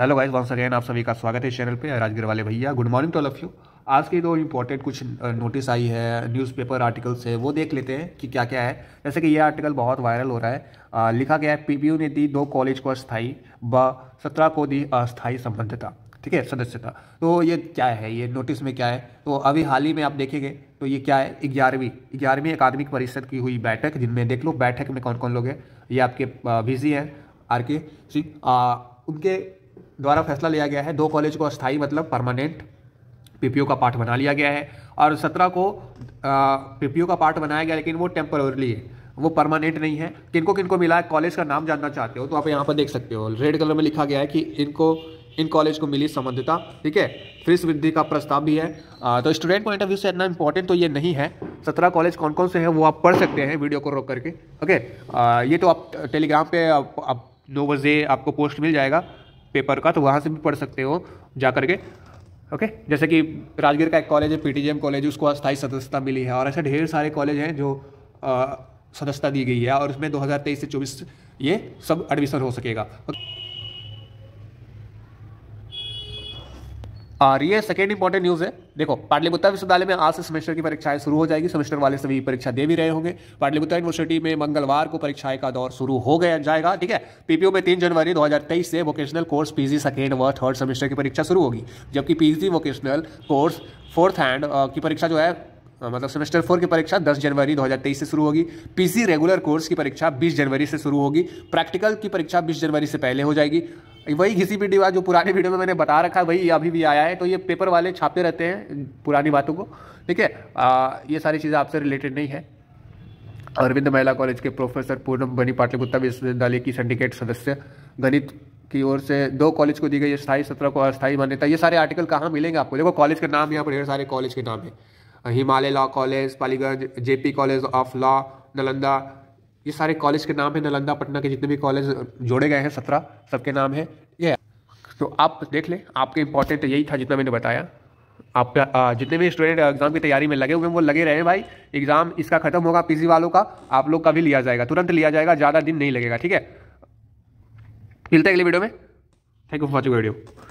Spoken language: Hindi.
हेलो गाइस वंस अगेन आप सभी का स्वागत है इस चैनल पे राजगिर वाले भैया good morning to all of you आज की दो इम्पोर्टेंट कुछ नोटिस आई है न्यूज़पेपर आर्टिकल्स है वो देख लेते हैं कि क्या क्या है जैसे कि ये आर्टिकल बहुत वायरल हो रहा है आ, लिखा गया है पी ने दी दो कॉलेज को अस्थायी व सत्रह को दी अस्थायी संबद्धता ठीक है सदस्यता तो ये क्या है ये नोटिस में क्या है तो अभी हाल ही में आप देखेंगे तो ये क्या है ग्यारहवीं ग्यारहवीं अकादमिक परिषद की हुई बैठक जिनमें देख लो बैठक में कौन कौन लोग हैं ये आपके बिजी हैं आर के सिंह उनके द्वारा फैसला लिया गया है दो कॉलेज को अस्थायी मतलब परमानेंट पीपीओ का पार्ट बना लिया गया है और सत्रह को पीपीओ का पार्ट बनाया गया लेकिन वो टेम्पोरली है वो परमानेंट नहीं है किनको किनको मिला है कॉलेज का नाम जानना चाहते हो तो आप यहाँ पर देख सकते हो रेड कलर में लिखा गया है कि इनको इन कॉलेज को मिली संबंधता ठीक है फीस वृद्धि का प्रस्ताव भी है आ, तो स्टूडेंट पॉइंट ऑफ व्यू से इतना इंपॉर्टेंट तो ये नहीं है सत्रह कॉलेज कौन कौन से हैं वो आप पढ़ सकते हैं वीडियो को रोक करके ओके आ, ये तो आप टेलीग्राम पर नौ बजे आपको पोस्ट मिल जाएगा पेपर का तो वहाँ से भी पढ़ सकते हो जा करके ओके okay? जैसे कि राजगीर का एक कॉलेज है पीटीजीएम कॉलेज उसको अस्थायी सदस्यता मिली है और ऐसे ढेर सारे कॉलेज हैं जो सदस्यता दी गई है और उसमें 2023 से 24 ये सब एडमिशन हो सकेगा okay? और ये सेकेंड इंपॉर्टेंट न्यूज़ है देखो पाटलिपुत्र विश्वविद्यालय में आज से सेमेस्टर की परीक्षाएं शुरू हो जाएगी सेमेस्टर वाले सभी परीक्षा दे भी रहे होंगे पाटलिपुत्र यूनिवर्सिटी में मंगलवार को परीक्षाएं का दौर शुरू हो गया जाएगा ठीक है पीपीओ में तीन जनवरी 2023 से वोकेशनल कोर्स पीजी सेकेंड व थर्ड सेमेस्टर की परीक्षा शुरू होगी जबकि PG vocational course fourth hand की परीक्षा जो है मतलब सेमेस्टर फोर की परीक्षा 10 जनवरी 2023 से शुरू होगी पीसी रेगुलर कोर्स की परीक्षा 20 जनवरी से शुरू होगी प्रैक्टिकल की परीक्षा 20 जनवरी से पहले हो जाएगी वही किसी भी बात जो पुरानी वीडियो में मैंने बता रखा है वही अभी भी आया है तो ये पेपर वाले छापते रहते हैं पुरानी बातों को ठीक है ये सारी चीज़ें आपसे रिलेटेड नहीं है अरविंद महिला कॉलेज के प्रोफेसर पूनम बनी पाटलिपुत्रा विश्वविद्यालय की सिंडिकेट सदस्य गणित की ओर से दो कॉलेज को दी गई है स्थायी सत्र को अस्थायी मान्यता ये सारे आर्टिकल कहाँ मिलेंगे आपको देखो कॉलेज के नाम यहाँ पर ढेर सारे कॉलेज के नाम है Himalaya law college Paliganj JP college of law Nalanda ये सारे कॉलेज के नाम है नालंदा पटना के जितने भी कॉलेज जोड़े गए हैं सत्रह सबके नाम है ये तो आप देख लें आपके इंपॉर्टेंट यही था जितना मैंने बताया आप जितने भी स्टूडेंट एग्जाम की तैयारी में लगे हुए हैं वो लगे रहे हैं भाई एग्जाम इसका खत्म होगा पीजी वालों का आप लोग का भी लिया जाएगा तुरंत लिया जाएगा ज़्यादा दिन नहीं लगेगा ठीक है मिलते हैं अगले वीडियो में thank you for watching video